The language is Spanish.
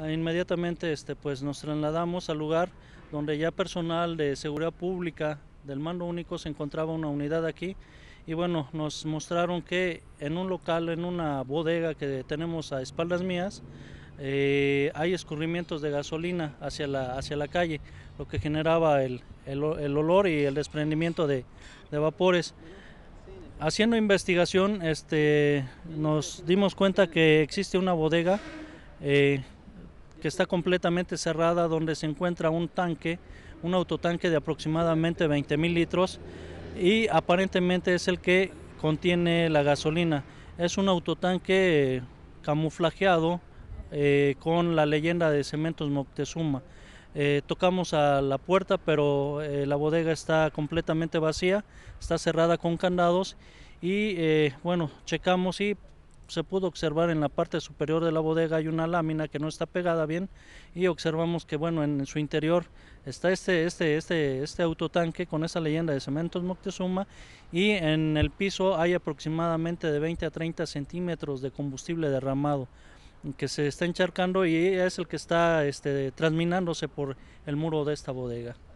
Ah, inmediatamente este, pues, nos trasladamos al lugar donde ya personal de seguridad pública del mando único se encontraba una unidad aquí y bueno, nos mostraron que en un local, en una bodega que tenemos a espaldas mías, eh, hay escurrimientos de gasolina hacia la, hacia la calle, lo que generaba el, el, olor y el desprendimiento de, vapores. Haciendo investigación, este, nos dimos cuenta que existe una bodega eh, que está completamente cerrada, donde se encuentra un tanque, un autotanque de aproximadamente 20 mil litros y aparentemente es el que contiene la gasolina. Es un autotanque camuflajeado eh, con la leyenda de Cementos Moctezuma. Eh, tocamos a la puerta, pero eh, la bodega está completamente vacía, está cerrada con candados y bueno, checamos y se pudo observar en la parte superior de la bodega hay una lámina que no está pegada bien y observamos que bueno en su interior está este este este este autotanque con esa leyenda de cementos Moctezuma y en el piso hay aproximadamente de 20 a 30 centímetros de combustible derramado que se está encharcando y es el que está este, transminándose por el muro de esta bodega.